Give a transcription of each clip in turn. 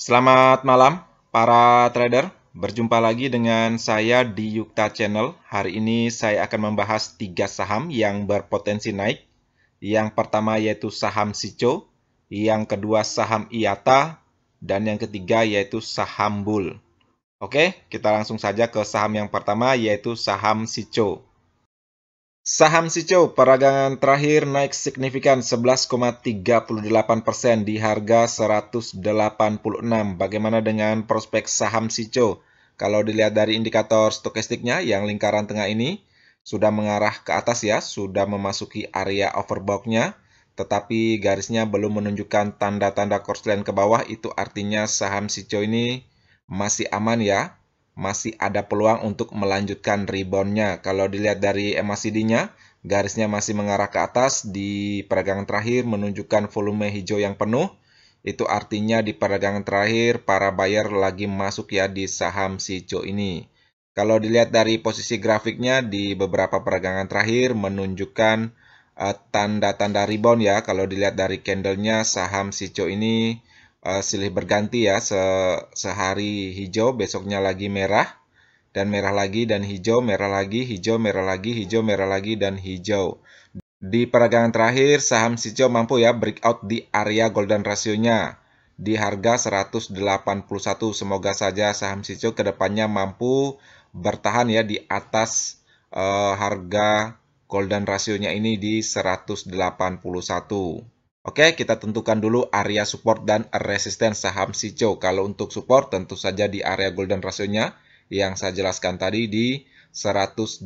Selamat malam para trader, berjumpa lagi dengan saya di Yukta Channel. Hari ini saya akan membahas tiga saham yang berpotensi naik. Yang pertama yaitu saham Sico, yang kedua saham IATA, dan yang ketiga yaitu saham Bull. Oke, kita langsung saja ke saham yang pertama yaitu saham Sico. Saham Sico, peragangan terakhir naik signifikan 11,38 persen di harga 186. Bagaimana dengan prospek saham Sico? Kalau dilihat dari indikator stokastiknya yang lingkaran tengah ini sudah mengarah ke atas ya, sudah memasuki area overbought-nya, tetapi garisnya belum menunjukkan tanda-tanda korslen ke bawah, itu artinya saham Sico ini masih aman ya, masih ada peluang untuk melanjutkan reboundnya. Kalau dilihat dari MACD-nya, garisnya masih mengarah ke atas di perdagangan terakhir menunjukkan volume hijau yang penuh. Itu artinya di perdagangan terakhir para buyer lagi masuk ya di saham si Jo ini. Kalau dilihat dari posisi grafiknya di beberapa perdagangan terakhir menunjukkan eh, tanda-tanda uh, rebound ya. Kalau dilihat dari candlenya saham si Jo ini uh, silih berganti ya se sehari hijau besoknya lagi merah dan merah lagi dan hijau merah lagi hijau merah lagi hijau merah lagi dan hijau di peragangan terakhir saham Sijo mampu ya breakout di area golden rasionya di harga 181 semoga saja saham Sijo kedepannya mampu bertahan ya di atas uh, harga golden rasionya ini di 181 Oke, kita tentukan dulu area support dan resistance saham Sico. Kalau untuk support tentu saja di area golden rasionya yang saya jelaskan tadi di 181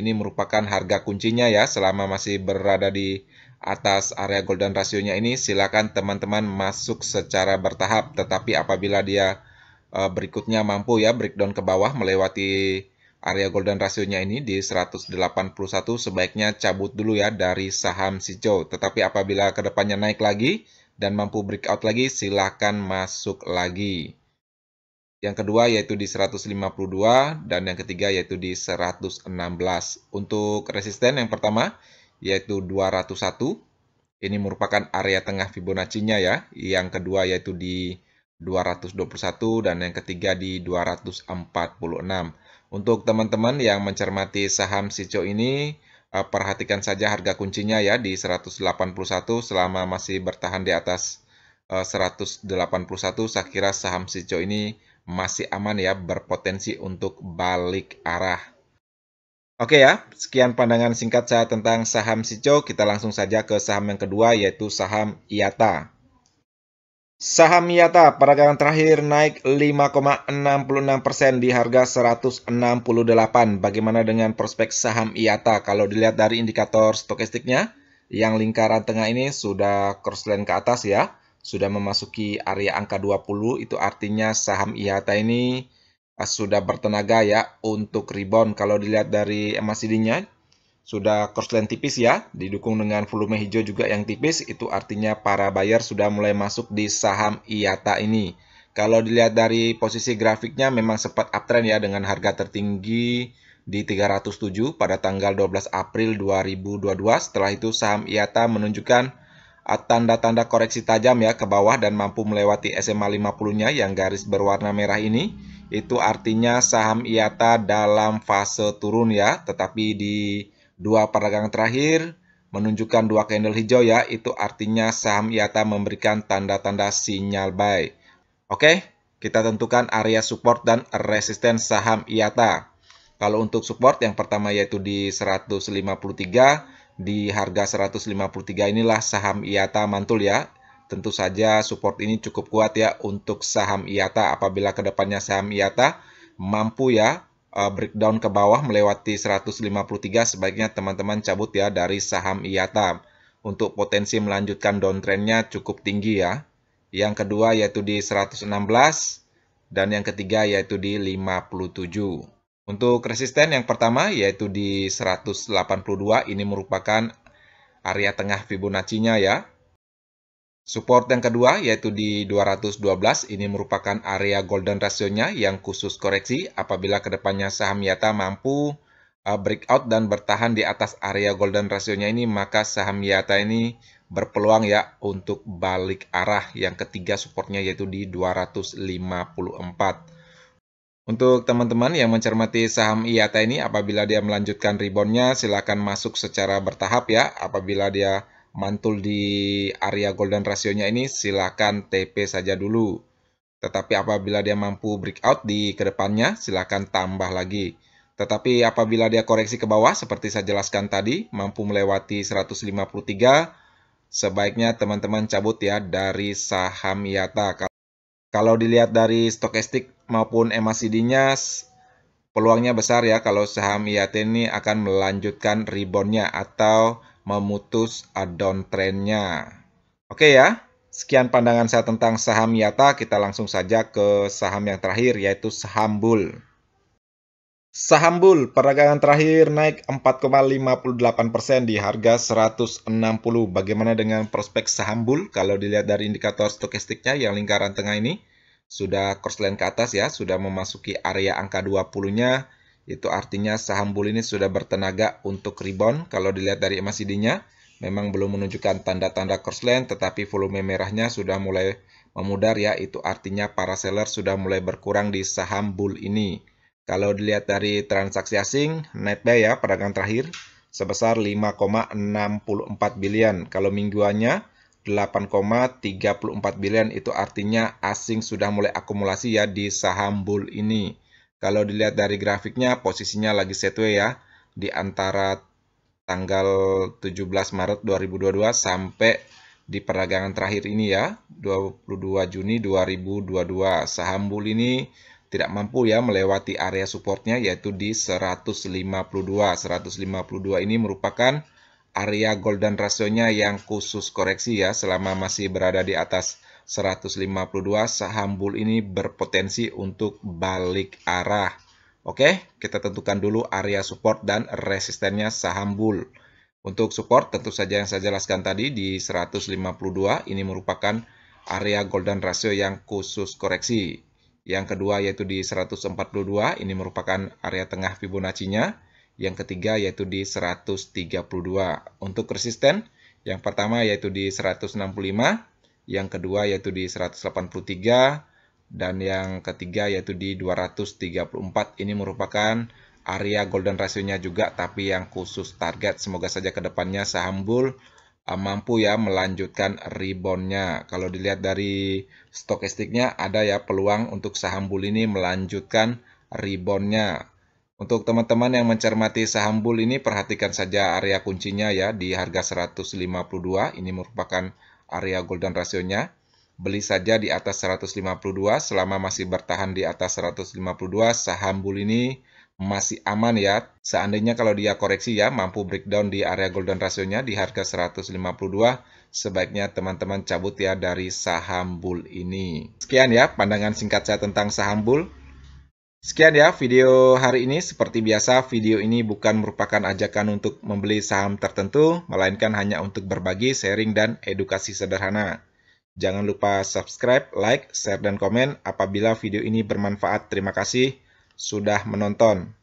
ini merupakan harga kuncinya ya selama masih berada di atas area golden rasionya ini silakan teman-teman masuk secara bertahap tetapi apabila dia eh, berikutnya mampu ya breakdown ke bawah melewati area golden rasionya ini di 181 sebaiknya cabut dulu ya dari saham si Joe. Tetapi apabila kedepannya naik lagi dan mampu breakout lagi, silahkan masuk lagi. Yang kedua yaitu di 152 dan yang ketiga yaitu di 116. Untuk resisten yang pertama yaitu 201. Ini merupakan area tengah Fibonacci-nya ya. Yang kedua yaitu di 221 dan yang ketiga di 246. Untuk teman-teman yang mencermati saham Sico ini, eh, perhatikan saja harga kuncinya ya di 181 selama masih bertahan di atas 181 eh, saya kira saham Sico ini masih aman ya berpotensi untuk balik arah. Oke ya, sekian pandangan singkat saya tentang saham Sico. Kita langsung saja ke saham yang kedua yaitu saham IATA. Saham Miata perdagangan terakhir naik 5,66% di harga 168. Bagaimana dengan prospek saham IATA kalau dilihat dari indikator stokastiknya, Yang lingkaran tengah ini sudah crossline ke atas ya. Sudah memasuki area angka 20, itu artinya saham IATA ini eh, sudah bertenaga ya untuk rebound. Kalau dilihat dari MACD-nya, sudah crossline tipis ya, didukung dengan volume hijau juga yang tipis, itu artinya para buyer sudah mulai masuk di saham IATA ini. Kalau dilihat dari posisi grafiknya memang sempat uptrend ya dengan harga tertinggi di 307 pada tanggal 12 April 2022. Setelah itu saham IATA menunjukkan tanda-tanda koreksi tajam ya ke bawah dan mampu melewati SMA 50-nya yang garis berwarna merah ini. Itu artinya saham IATA dalam fase turun ya, tetapi di Dua perdagangan terakhir menunjukkan dua candle hijau ya, itu artinya saham IATA memberikan tanda-tanda sinyal buy. Oke, kita tentukan area support dan resisten saham IATA. Kalau untuk support yang pertama yaitu di 153, di harga 153 inilah saham IATA mantul ya. Tentu saja support ini cukup kuat ya untuk saham IATA apabila kedepannya saham IATA mampu ya uh, breakdown ke bawah melewati 153 sebaiknya teman-teman cabut ya dari saham IATA untuk potensi melanjutkan downtrendnya cukup tinggi ya. Yang kedua yaitu di 116 dan yang ketiga yaitu di 57. Untuk resisten yang pertama yaitu di 182 ini merupakan area tengah Fibonacci-nya ya. Support yang kedua yaitu di 212 ini merupakan area golden ratio-nya yang khusus koreksi apabila kedepannya saham Yata mampu uh, breakout dan bertahan di atas area golden ratio-nya ini maka saham Yata ini berpeluang ya untuk balik arah yang ketiga supportnya yaitu di 254. Untuk teman-teman yang mencermati saham IATA ini apabila dia melanjutkan reboundnya silakan masuk secara bertahap ya apabila dia mantul di area golden rasionya ini silakan TP saja dulu. Tetapi apabila dia mampu breakout di kedepannya silakan tambah lagi. Tetapi apabila dia koreksi ke bawah seperti saya jelaskan tadi mampu melewati 153 sebaiknya teman-teman cabut ya dari saham IATA. Kalau dilihat dari stokastik maupun MACD-nya peluangnya besar ya kalau saham IAT ini akan melanjutkan reboundnya atau memutus adon trennya. Oke ya, sekian pandangan saya tentang saham Yata. Kita langsung saja ke saham yang terakhir yaitu saham Bull. Saham Bull perdagangan terakhir naik 4,58% di harga 160. Bagaimana dengan prospek saham Bull? Kalau dilihat dari indikator stokastiknya yang lingkaran tengah ini, sudah cross line ke atas ya, sudah memasuki area angka 20-nya itu artinya saham bull ini sudah bertenaga untuk rebound. Kalau dilihat dari MACD-nya, memang belum menunjukkan tanda-tanda crossline, tetapi volume merahnya sudah mulai memudar ya. Itu artinya para seller sudah mulai berkurang di saham bull ini. Kalau dilihat dari transaksi asing, net buy ya, perdagangan terakhir, sebesar 5,64 miliar Kalau mingguannya, 8,34 miliar itu artinya asing sudah mulai akumulasi ya di saham bull ini. Kalau dilihat dari grafiknya, posisinya lagi setwe ya, di antara tanggal 17 Maret 2022 sampai di perdagangan terakhir ini ya, 22 Juni 2022. Saham Bull ini tidak mampu ya melewati area supportnya yaitu di 152. 152 ini merupakan area golden rasionya yang khusus koreksi ya selama masih berada di atas 152 saham bull ini berpotensi untuk balik arah. Oke, kita tentukan dulu area support dan resistennya saham bull. Untuk support tentu saja yang saya jelaskan tadi di 152 ini merupakan area golden ratio yang khusus koreksi. Yang kedua yaitu di 142 ini merupakan area tengah Fibonacci-nya. Yang ketiga yaitu di 132. Untuk resisten yang pertama yaitu di 165, yang kedua yaitu di 183 dan yang ketiga yaitu di 234 ini merupakan area golden ratio-nya juga tapi yang khusus target semoga saja kedepannya saham bull eh, mampu ya melanjutkan reboundnya kalau dilihat dari stokistiknya ada ya peluang untuk saham bull ini melanjutkan reboundnya untuk teman-teman yang mencermati saham bull ini perhatikan saja area kuncinya ya di harga 152 ini merupakan area golden rasionya. Beli saja di atas 152 selama masih bertahan di atas 152 saham bull ini masih aman ya. Seandainya kalau dia koreksi ya mampu breakdown di area golden rasionya di harga 152 sebaiknya teman-teman cabut ya dari saham bull ini. Sekian ya pandangan singkat saya tentang saham bull. Sekian ya video hari ini. Seperti biasa, video ini bukan merupakan ajakan untuk membeli saham tertentu, melainkan hanya untuk berbagi, sharing, dan edukasi sederhana. Jangan lupa subscribe, like, share, dan komen apabila video ini bermanfaat. Terima kasih sudah menonton.